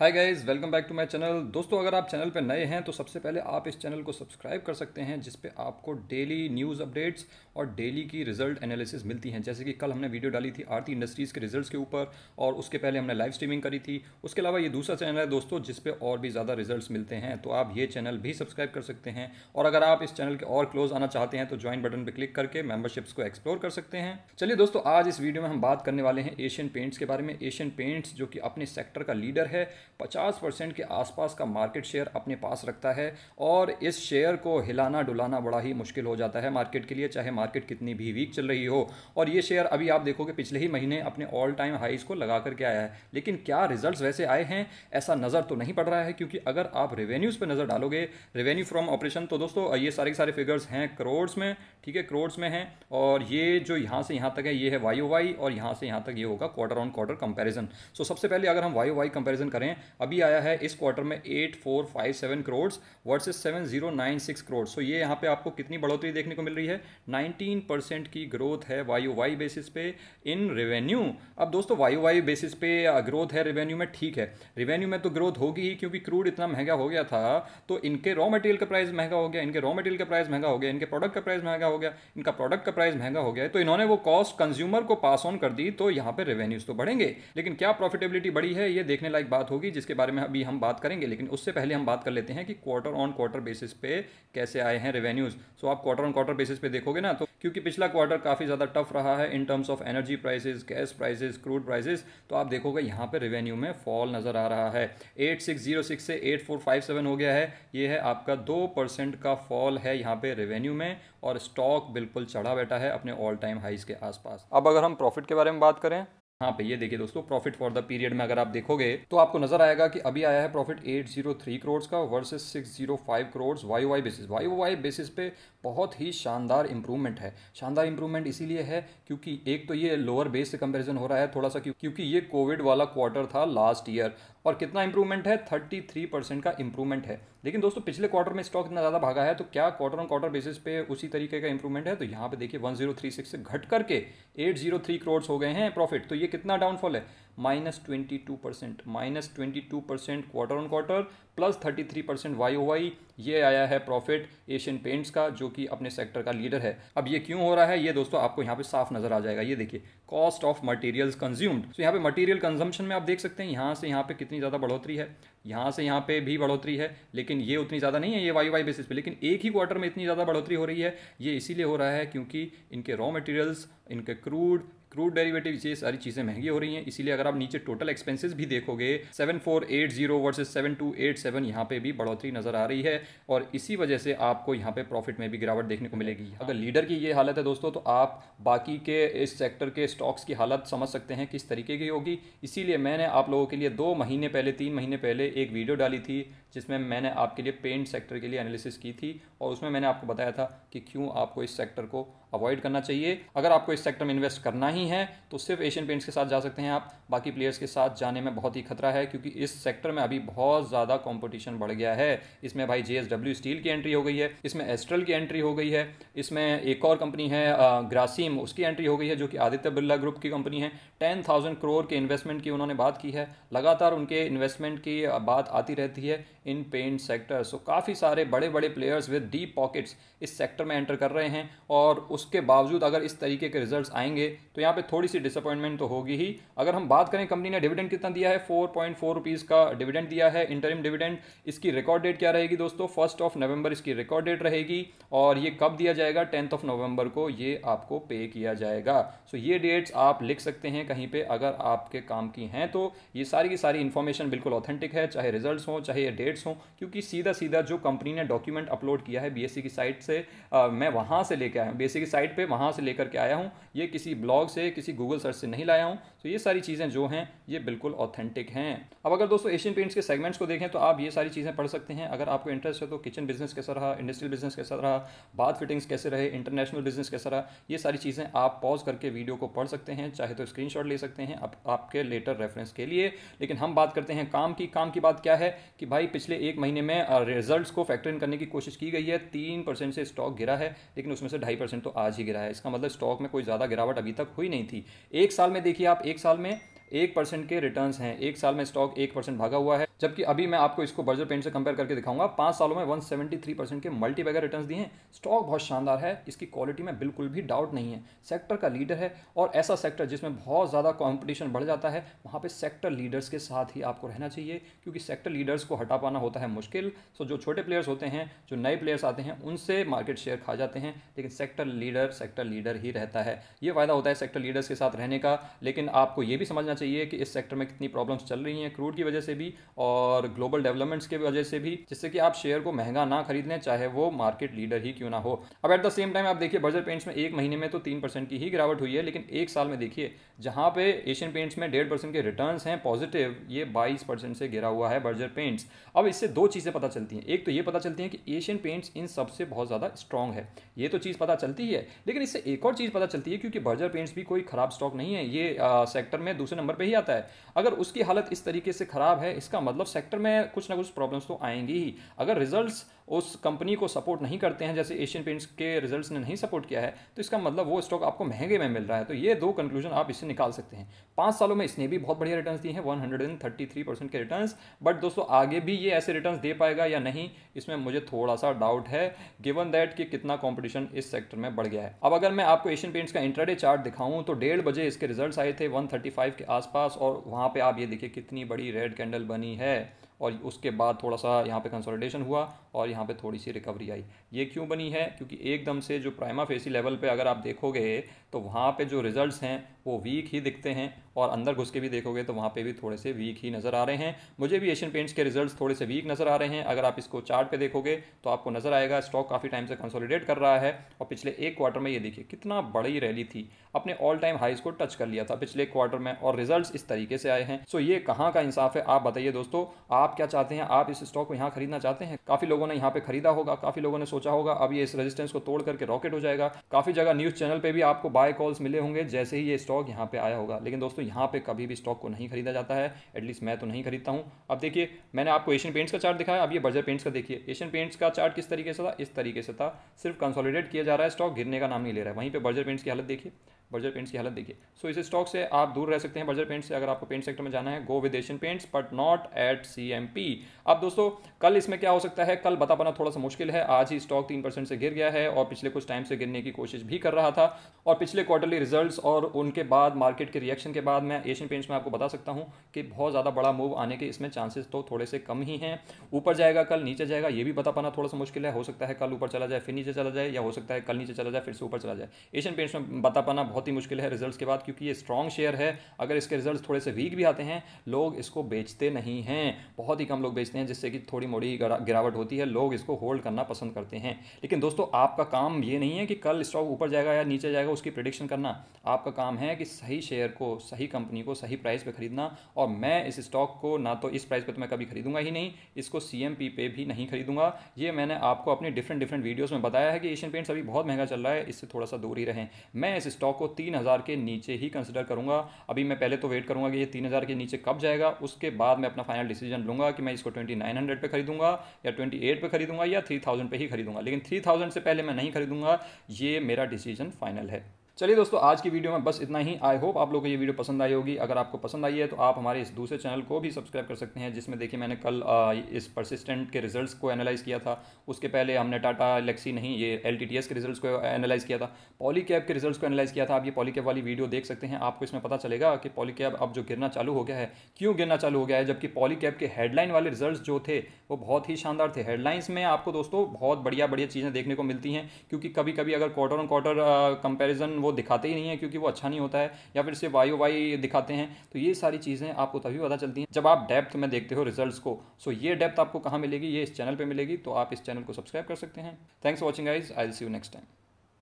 hi guys welcome back to my channel दोस्तों अगर आप चैनल पर नए हैं तो सबसे पहले आप इस चैनल को सब्सक्राइब कर सकते हैं जिस पे आपको डेली न्यूज़ अपडेट्स और डेली की रिजल्ट एनालिसिस मिलती हैं जैसे कि कल हमने वीडियो डाली थी आरती इंडस्ट्रीज़ के रिजल्ट्स के ऊपर और उसके पहले हमने लाइव स्ट्रीमिंग करी थी उसके अलावा ये दूसरा चैनल है दोस्तों जिसपे और भी ज़्यादा रिजल्ट मिलते हैं तो आप ये चैनल भी सब्सक्राइब कर सकते हैं और अगर आप इस चैनल के और क्लोज आना चाहते हैं तो ज्वाइन बटन पर क्लिक करके मेम्बरशिप्स को एक्सप्लोर कर सकते हैं चलिए दोस्तों आज इस वीडियो में हम बात करने वाले हैं एशियन पेंट्स के बारे में एशियन पेंट्स जो कि अपने सेक्टर का लीडर है 50 परसेंट के आसपास का मार्केट शेयर अपने पास रखता है और इस शेयर को हिलाना डुलाना बड़ा ही मुश्किल हो जाता है मार्केट के लिए चाहे मार्केट कितनी भी वीक चल रही हो और ये शेयर अभी आप देखोगे पिछले ही महीने अपने ऑल टाइम हाइज को लगा करके आया है लेकिन क्या रिजल्ट वैसे आए हैं ऐसा नज़र तो नहीं पड़ रहा है क्योंकि अगर आप रेवेन्यूज़ पर नज़र डालोगे रेवेन्यू फ्रॉम ऑपरेशन तो दोस्तों ये सारे सारे फिगर्स हैं करोड़्स में ठीक है करोड़्स में हैं और ये जो यहाँ से यहाँ तक है ये है वाई और यहाँ से यहाँ तक ये होगा quarter on quarter comparison so सबसे पहले अगर हम वाई वाई कंपेरिजन करें अभी आया है इस क्वार्टर में eight four five seven versus seven zero nine six crore so ये यहाँ पे आपको कितनी बढ़ोतरी देखने को मिल रही है नाइनटीन परसेंट की ग्रोथ है वाई वाई बेसिस पे इन रेवेन्यू अब दोस्तों वाई वाई बेसिस पे ग्रोथ है रेवेन्यू में ठीक है रेवेन्यू में तो ग्रोथ होगी ही क्योंकि क्रूड इतना महंगा हो गया था तो इनके रॉ मटेरियल का प्राइस महंगा हो गया इनके रॉ मटेरियल का प्राइस महंगा हो गया इनके प्रोडक्ट का प्राइस महंगा हो गया इनका प्रोडक्ट का प्राइस महंगा हो गया तो इन्होंने वो कॉस्ट कंज्यूमर को पास ऑन कर दी तो यहाँ पे रेवेन्यूज तो बढ़ेंगे लेकिन क्या प्रॉफिटेबिलिटी बढ़ी है ये देखने लायक बात होगी जिसके बारे में अभी हम बात करेंगे लेकिन उससे पहले हम बात कर लेते हैं कि क्वार्टर ऑन क्वार्टर बेसिस पे कैसे आए हैं रेवेन्यूज़ सो so, आप क्वार्टर ऑन क्वार्टर बेसिस पे देखोगे ना तो क्योंकि पिछला क्वार्टर काफ़ी ज़्यादा टफ रहा है in terms of energy prices gas prices crude prices तो आप देखोगे यहाँ पर रेवेन्यू में फॉल नज़र आ रहा है एट से एट हो गया है ये है आपका दो का फॉल है यहाँ पे रेवेन्यू में और स्टॉक बिल्कुल चढ़ा बैठा है अपने ऑल टाइम हाइज के आसपास अब अगर हम प्रॉफिट के बारे में बात करें हाँ पे ये देखिए दोस्तों प्रॉफिट फॉर द पीरियड में अगर आप देखोगे तो आपको नजर आएगा कि अभी आया है प्रॉफिट 803 करोड़ का versus five crore Y Y basis Y Y basis पे बहुत ही शानदार इंप्रूवमेंट है शानदार इंप्रूवमेंट इसीलिए है क्योंकि एक तो ये लोअर बेस से कंपेरिजन हो रहा है थोड़ा सा क्योंकि ये कोविड वाला क्वार्टर था लास्ट ईयर और कितना इंप्रूवमेंट है 33 परसेंट का इंप्रूवमेंट है लेकिन दोस्तों पिछले क्वार्टर में स्टॉक इतना ज़्यादा भागा है तो क्या क्वार्टर ऑन क्वार्टर बेसिस पे उसी तरीके का इंप्रूवमेंट है तो यहाँ पे देखिए 1036 से घट करके 803 करोड़ हो गए हैं प्रॉफिट तो ये कितना डाउनफॉल है minus twenty two percent minus twenty two percent quarter on quarter plus thirty three percent Y O Y ये आया है प्रॉफिट एशियन पेंट्स का जो कि अपने सेक्टर का लीडर है अब ये क्यों हो रहा है ये दोस्तों आपको यहाँ पे साफ नजर आ जाएगा ये देखिए कॉस्ट ऑफ मटेरियल्स कंज्यूम्ड तो यहाँ पे मटेरियल कंजम्पशन में आप देख सकते हैं यहाँ से यहाँ पे कितनी ज़्यादा बढ़ोतरी है यहाँ से यहाँ पे भी बढ़ोतरी है लेकिन ये उतनी ज़्यादा नहीं है ये वाई वाई बेसिस पे लेकिन एक ही क्वार्टर में इतनी ज़्यादा बढ़ोतरी हो रही है ये इसीलिए हो रहा है क्योंकि इनके रॉ मटेरियल्स इनके क्रूड क्रूड डेरिवेटिव ये सारी चीज़ें महंगी हो रही हैं इसीलिए अगर आप नीचे टोटल एक्सपेंसेस भी देखोगे 7480 वर्सेस 7287 यहाँ पे भी बढ़ोतरी नज़र आ रही है और इसी वजह से आपको यहाँ पे प्रॉफिट में भी गिरावट देखने को मिलेगी अगर लीडर की ये हालत है दोस्तों तो आप बाकी के इस सेक्टर के स्टॉक्स की हालत समझ सकते हैं किस तरीके की होगी इसीलिए मैंने आप लोगों के लिए दो महीने पहले तीन महीने पहले एक वीडियो डाली थी जिसमें मैंने आपके लिए पेंट सेक्टर के लिए एनालिसिस की थी और उसमें मैंने आपको बताया था कि क्यों आपको इस सेक्टर को अवॉइड करना चाहिए अगर आपको इस सेक्टर में इन्वेस्ट करना ही है तो सिर्फ एशियन पेंट्स के साथ जा सकते हैं आप बाकी प्लेयर्स के साथ जाने में बहुत ही खतरा है क्योंकि इस सेक्टर में अभी बहुत ज़्यादा कॉम्पिटिशन बढ़ गया है इसमें भाई जे स्टील की एंट्री हो गई है इसमें एस्ट्रल की एंट्री हो गई है इसमें एक और कंपनी है ग्रासिम उसकी एंट्री हो गई है जो कि आदित्य बिरला ग्रुप की कंपनी है टेन थाउजेंड करोड़ के इन्वेस्टमेंट की उन्होंने बात की है लगातार उनके इन्वेस्टमेंट की बात आती रहती है इन पेंट सेक्टर सो काफ़ी सारे बड़े बड़े प्लेयर्स विद डीप पॉकेट्स इस सेक्टर में एंटर कर रहे हैं और उसके बावजूद अगर इस तरीके के रिजल्ट्स आएंगे तो यहाँ पे थोड़ी सी डिसअपॉइंटमेंट तो होगी ही अगर हम बात करें कंपनी ने डिविडेंड कितना दिया है फोर पॉइंट फोर रुपीज़ का डिविडेंड दिया है इंटरम डिविडेंड इसकी रिकॉर्ड डेट क्या रहेगी दोस्तों फर्स्ट ऑफ नवंबर इसकी रिकॉर्ड डेट रहेगी और ये कब दिया जाएगा टेंथ ऑफ नवंबर को ये आपको पे किया जाएगा सो so ये डेट्स आप लिख सकते हैं कहीं पर अगर आपके काम की हैं तो ये सारी की सारी इन्फॉर्मेशन बिल्कुल ऑथेंटिक है चाहे रिजल्ट हों चाहे ये डेट सर्टिफिकेट्स हों क्योंकि सीधा सीधा जो कंपनी ने डॉक्यूमेंट अपलोड किया है बीएससी की साइट से आ, मैं वहाँ से लेकर आया हूँ बीएससी की साइट पे वहाँ से लेकर के आया हूँ ये किसी ब्लॉग से किसी गूगल सर्च से नहीं लाया हूँ तो ये सारी चीज़ें जो हैं ये बिल्कुल ऑथेंटिक हैं अब अगर दोस्तों एशियन पेंट्स के सेगमेंट्स को देखें तो आप ये सारी चीज़ें पढ़ सकते हैं अगर आपको इंटरेस्ट है तो किचन बिजनेस कैसा रहा इंडस्ट्रियल बिजनेस कैसा रहा बाथ फिटिंग्स कैसे रहे इंटरनेशनल बिजनेस कैसा रहा ये सारी चीज़ें आप पॉज करके वीडियो को पढ़ सकते हैं चाहे तो स्क्रीन ले सकते हैं आप, आपके लेटर रेफरेंस के लिए लेकिन हम बात करते हैं काम की काम की बात क्या है कि भाई पिछले पिछले एक महीने में रिजल्ट्स को फैक्टर इन करने की कोशिश की गई है तीन परसेंट से स्टॉक गिरा है लेकिन उसमें से ढाई परसेंट तो आज ही गिरा है इसका मतलब स्टॉक में कोई ज़्यादा गिरावट अभी तक हुई नहीं थी एक साल में देखिए आप एक साल में एक परसेंट के रिटर्न हैं एक साल में स्टॉक एक परसेंट भागा हुआ है जबकि अभी मैं आपको इसको बर्जर पेंट से कंपेयर करके दिखाऊंगा पांच सालों में वन सेवेंटी थ्री परसेंट के मल्टीबैगर रिटर्न दिए हैं स्टॉक बहुत शानदार है इसकी क्वालिटी में बिल्कुल भी डाउट नहीं है सेक्टर का लीडर है और ऐसा सेक्टर जिसमें बहुत ज़्यादा कॉम्पिटिशन बढ़ जाता है वहाँ पर सेक्टर लीडर्स के साथ ही आपको रहना चाहिए क्योंकि सेक्टर लीडर्स को हटा पाना होता है मुश्किल सो जो छोटे प्लेयर्स होते हैं जो नए प्लेयर्स आते हैं उनसे मार्केट शेयर खा जाते हैं लेकिन सेक्टर लीडर सेक्टर लीडर ही रहता है ये फायदा होता है सेक्टर लीडर्स के साथ रहने का लेकिन आपको ये भी समझना देखना चाहिए कि इस सेक्टर में कितनी प्रॉब्लम्स चल रही हैं क्रूड की वजह से भी और ग्लोबल डेवलपमेंट्स की वजह से भी जिससे कि आप शेयर को महंगा ना खरीद लें चाहे वो मार्केट लीडर ही क्यों ना हो अब एट द सेम टाइम आप देखिए बर्जर पेंट्स में एक महीने में तो तीन की ही गिरावट हुई है लेकिन एक साल में देखिए जहाँ पे एशियन पेंट्स में डेढ़ के रिटर्न हैं पॉजिटिव ये बाईस से गिरा हुआ है बर्जर पेंट्स अब इससे दो चीज़ें पता चलती हैं एक तो ये पता चलती हैं कि एशियन पेंट्स इन सबसे बहुत ज़्यादा स्ट्रांग है ये तो चीज़ पता चलती है लेकिन इससे एक और चीज़ पता चलती है क्योंकि बर्जर पेंट्स भी कोई खराब स्टॉक नहीं है ये आ, सेक्टर में दूसरे नंबर पे ही आता है अगर उसकी हालत इस तरीके से ख़राब है इसका मतलब सेक्टर में कुछ ना कुछ प्रॉब्लम्स तो आएंगी ही अगर रिजल्ट्स उस कंपनी को सपोर्ट नहीं करते हैं जैसे एशियन पेंट्स के रिजल्ट्स ने नहीं सपोर्ट किया है तो इसका मतलब वो स्टॉक आपको महंगे में मिल रहा है तो ये दो कंक्लूजन आप इससे निकाल सकते हैं पाँच सालों में इसने भी बहुत बढ़िया रिटर्न दिए हैं वन के रिटर्न बट दोस्तों आगे भी ये ऐसे रिटर्न दे पाएगा या नहीं इसमें मुझे थोड़ा सा डाउट है गिवन दैट कि कितना कॉम्पिटिशन इस सेक्टर में बढ़ गया है अब अगर मैं आपको एशियन पेंट्स का इंटरडे चार्ट दिखाऊं तो डेढ़ बजे इसके रिजल्ट आए थे वन के आसपास और वहाँ पर आप ये देखिए कितनी बड़ी रेड कैंडल बनी है और उसके बाद थोड़ा सा यहाँ पे कंसोलिडेशन हुआ और यहाँ पे थोड़ी सी रिकवरी आई ये क्यों बनी है क्योंकि एकदम से जो प्राइमा फेसी लेवल पे अगर आप देखोगे तो वहाँ पे जो रिजल्ट्स हैं वो वीक ही दिखते हैं और अंदर घुस के भी देखोगे तो वहाँ पे भी थोड़े से वीक ही नज़र आ रहे हैं मुझे भी एशियन पेंट्स के रिजल्ट्स थोड़े से वीक नज़र आ रहे हैं अगर आप इसको चार्ट पे देखोगे तो आपको नज़र आएगा स्टॉक काफ़ी टाइम से कंसोलिडेट कर रहा है और पिछले एक क्वार्टर में ये देखिए कितना बड़ी रैली थी अपने ऑल टाइम हाइज को टच कर लिया था पिछले क्वार्टर में और रिजल्ट इस तरीके से आए हैं सो ये कहाँ का इंसाफ है आप बताइए दोस्तों आप क्या चाहते हैं आप इस स्टॉक को यहाँ खरीदना चाहते हैं काफ़ी लोगों ने यहाँ पर खरीदा होगा काफ़ी लोगों ने सोचा होगा अब ये इस रेजिस्टेंस को तोड़ करके रॉकेट हो जाएगा काफ़ी जगह न्यूज़ चैनल पर भी आपको बाय बाय कॉल्स मिले होंगे जैसे ही ये स्टॉक यहाँ पे आया होगा लेकिन दोस्तों यहाँ पे कभी भी स्टॉक को नहीं खरीदा जाता है एटलीस्ट मैं तो नहीं खरीदता हूँ अब देखिए मैंने आपको एशियन पेंट्स का चार्ट दिखाया अब ये बर्जर पेंट्स का देखिए एशियन पेंट्स का चार्ट किस तरीके से था इस तरीके से था सिर्फ कंसोलिडेट किया जा रहा है स्टॉक गिरने का नाम नहीं ले रहा है वहीं पर बर्जर पेंट्स की हालत देखिए बर्जर पेंट्स की हालत देखिए सो so, इस स्टॉक से आप दूर रह सकते हैं बर्जर पेंट से अगर आपको पेंट सेक्टर में जाना है go with Asian Paints but not at C M P अब दोस्तों कल इसमें क्या हो सकता है कल बता पाना थोड़ा सा मुश्किल है आज ही स्टॉक तीन परसेंट से गिर गया है और पिछले कुछ टाइम से गिरने की कोशिश भी कर रहा था और पिछले क्वार्टरली रिजल्ट और उनके बाद मार्केट के रिएक्शन के बाद मैं एशियन पेंट्स में आपको बता सकता हूँ कि बहुत ज़्यादा बड़ा मूव आने के इसमें चांसेस तो थोड़े से कम ही हैं ऊपर जाएगा कल नीचे जाएगा ये भी बता पाना थोड़ा सा मुश्किल है हो सकता है कल ऊपर चला जाए फिर नीचे चला जाए या हो सकता है कल नीचे चला जाए फिर से ऊपर चला जाए एशियन पेंट्स में बता पाना बहुत ही मुश्किल है रिजल्ट्स के बाद क्योंकि ये स्ट्रॉन्ग शेयर है अगर इसके रिजल्ट थोड़े से वीक भी आते हैं लोग इसको बेचते नहीं हैं बहुत ही कम लोग बेचते हैं जिससे कि थोड़ी मोड़ी गिरावट होती है लोग इसको होल्ड करना पसंद करते हैं लेकिन दोस्तों आपका काम ये नहीं है कि कल स्टॉक ऊपर जाएगा या नीचे जाएगा उसकी प्रिडिक्शन करना आपका काम है कि सही शेयर को सही कंपनी को सही प्राइस पर खरीदना और मैं इस स्टॉक को ना तो इस प्राइस पर तो मैं कभी खरीदूंगा ही नहीं इसको सी पे भी नहीं खरीदूंगा ये मैंने आपको अपने डिफरेंट डिफरेंट वीडियोज़ में बताया है कि एशियन पेंट्स अभी बहुत महंगा चल रहा है इससे थोड़ा सा दूर ही रहें मैं इस स्टॉक को तीन हज़ार के नीचे ही कंसिडर करूँगा अभी मैं पहले तो वेट करूँगा कि ये तीन हज़ार के नीचे कब जाएगा उसके बाद मैं अपना फाइनल डिसीजन लूँगा कि मैं इसको ट्वेंटी नाइन हंड्रेड पर खरीदूँगा या ट्वेंटी एट पर खरीदूँगा या थ्री थाउजेंड पर ही खरीदूँगा लेकिन थ्री थाउजेंड से पहले मैं नहीं खरीदूँगा ये मेरा डिसीजन फाइनल है चलिए दोस्तों आज की वीडियो में बस इतना ही आई होप आप लोग को ये वीडियो पसंद आई होगी अगर आपको पसंद आई है तो आप हमारे इस दूसरे चैनल को भी सब्सक्राइब कर सकते हैं जिसमें देखिए मैंने कल इस परसिस्टेंट के रिजल्ट्स को एनालाइज किया था उसके पहले हमने टाटा एलेक्सी नहीं ये एल के रिजल्ट को एनालाइज किया था पॉली के रिजल्ट को एनालाइज किया था आप ये पॉली वाली वीडियो देख सकते हैं आपको इसमें पता चलेगा कि पॉली अब जो गिरना चालू हो गया है क्यों गिरना चालू हो गया है जबकि पॉली के हेडलाइन वाले रिजल्ट जो थे वो बहुत ही शानदार थे हेडलाइंस में आपको दोस्तों बहुत बढ़िया बढ़िया चीज़ें देखने को मिलती हैं क्योंकि कभी कभी अगर क्वार्टर ऑन क्वार्टर कंपेरिजन वो दिखाते ही नहीं है क्योंकि वो अच्छा नहीं होता है या फिर सिर्फ वाई वाई दिखाते हैं तो ये सारी चीज़ें आपको तभी पता चलती हैं जब आप डेप्थ में देखते हो रिजल्ट को सो ये डेप्थ आपको कहाँ मिलेगी ये इस चैनल पर मिलेगी तो आप इस चैनल को सब्सक्राइब कर सकते हैं थैंक्स फॉर वॉचिंग आइज I see you next time